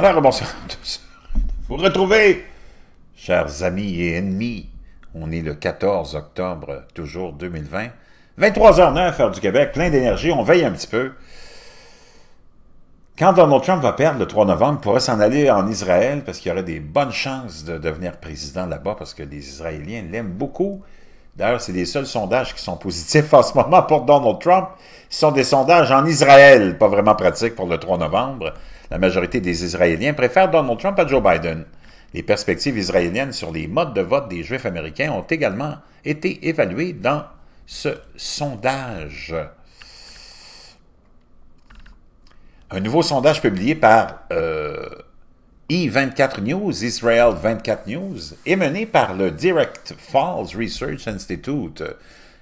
Alors, bonsoir à tous. Vous retrouvez, chers amis et ennemis, on est le 14 octobre, toujours 2020. 23h09, faire du Québec, plein d'énergie, on veille un petit peu. Quand Donald Trump va perdre le 3 novembre, il pourrait s'en aller en Israël parce qu'il y aurait des bonnes chances de devenir président là-bas parce que les Israéliens l'aiment beaucoup. D'ailleurs, c'est les seuls sondages qui sont positifs en ce moment pour Donald Trump. Ce sont des sondages en Israël, pas vraiment pratiques pour le 3 novembre. La majorité des Israéliens préfèrent Donald Trump à Joe Biden. Les perspectives israéliennes sur les modes de vote des Juifs américains ont également été évaluées dans ce sondage. Un nouveau sondage publié par euh, I24 News, Israel 24 News, est mené par le Direct Falls Research Institute,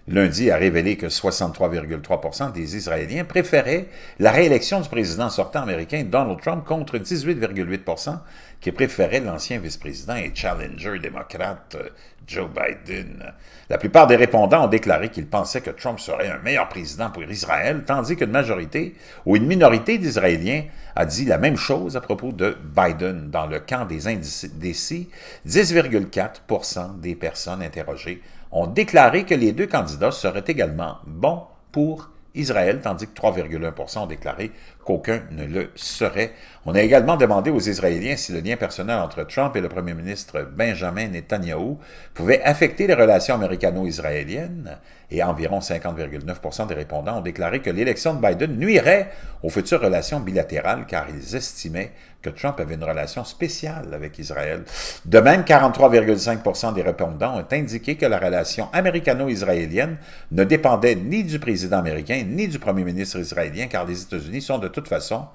lundi a révélé que 63,3 des Israéliens préféraient la réélection du président sortant américain Donald Trump contre 18,8 qui préféraient l'ancien vice-président et challenger démocrate euh, Joe Biden. La plupart des répondants ont déclaré qu'ils pensaient que Trump serait un meilleur président pour Israël, tandis qu'une majorité ou une minorité d'Israéliens a dit la même chose à propos de Biden. Dans le camp des indécis, 10,4 des personnes interrogées ont déclaré que les deux candidats seraient également bons pour Israël, tandis que 3,1 ont déclaré qu'aucun ne le serait. On a également demandé aux Israéliens si le lien personnel entre Trump et le premier ministre Benjamin Netanyahu pouvait affecter les relations américano-israéliennes et environ 50,9 des répondants ont déclaré que l'élection de Biden nuirait aux futures relations bilatérales car ils estimaient que Trump avait une relation spéciale avec Israël. De même, 43,5 des répondants ont indiqué que la relation américano-israélienne ne dépendait ni du président américain ni du premier ministre israélien car les États-Unis sont de toute façon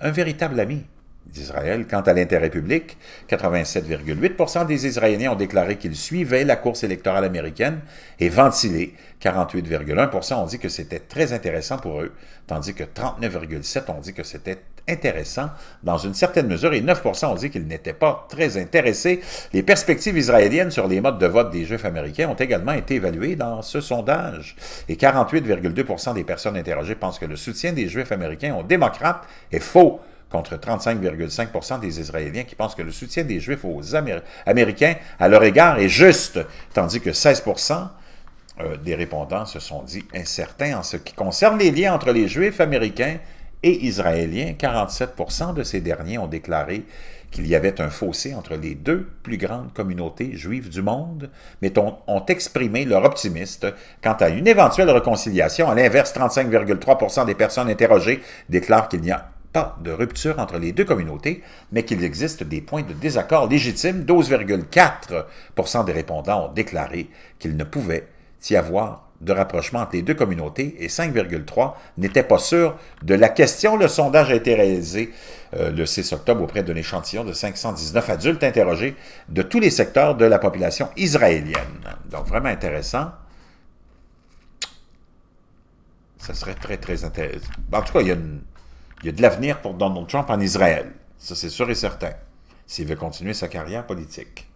un véritable ami d'Israël. Quant à l'intérêt public, 87,8 des Israéliens ont déclaré qu'ils suivaient la course électorale américaine et ventilé, 48,1 ont dit que c'était très intéressant pour eux, tandis que 39,7 ont dit que c'était intéressant dans une certaine mesure et 9 ont dit qu'ils n'étaient pas très intéressés. Les perspectives israéliennes sur les modes de vote des Juifs américains ont également été évaluées dans ce sondage et 48,2 des personnes interrogées pensent que le soutien des Juifs américains aux démocrates est faux contre 35,5 des Israéliens qui pensent que le soutien des Juifs aux Américains à leur égard est juste, tandis que 16 euh, des répondants se sont dit incertains en ce qui concerne les liens entre les Juifs américains et israéliens, 47 de ces derniers ont déclaré qu'il y avait un fossé entre les deux plus grandes communautés juives du monde, mais ont, exprimé leur optimisme quant à une éventuelle réconciliation. À l'inverse, 35,3 des personnes interrogées déclarent qu'il n'y a pas de rupture entre les deux communautés, mais qu'il existe des points de désaccord légitimes. 12,4 des répondants ont déclaré qu'il ne pouvait y avoir de rapprochement entre les deux communautés et 5,3 n'étaient pas sûrs de la question. Le sondage a été réalisé euh, le 6 octobre auprès d'un échantillon de 519 adultes interrogés de tous les secteurs de la population israélienne. Donc vraiment intéressant. Ça serait très, très intéressant. En tout cas, y a, il y a de l'avenir pour Donald Trump en Israël. Ça, c'est sûr et certain, s'il veut continuer sa carrière politique.